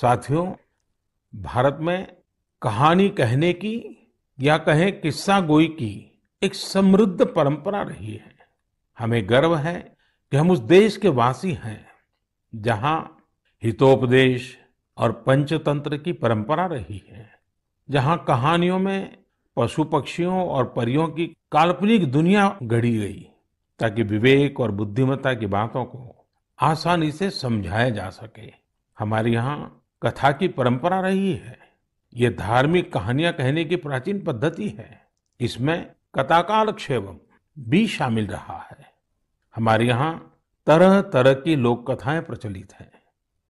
साथियों भारत में कहानी कहने की या कहें किस्सा गोई की एक समृद्ध परंपरा रही है हमें गर्व है कि हम उस देश के वासी हैं जहां हितोपदेश और पंचतंत्र की परंपरा रही है जहां कहानियों में पशु पक्षियों और परियों की काल्पनिक दुनिया गढ़ी गई ताकि विवेक और बुद्धिमत्ता की बातों को आसानी से समझाया जा सके हमारे यहाँ कथा की परंपरा रही है ये धार्मिक कहानियां कहने की प्राचीन पद्धति है इसमें कथाकाल क्षेवम भी शामिल रहा है हमारे यहाँ तरह तरह की लोक कथाएं प्रचलित हैं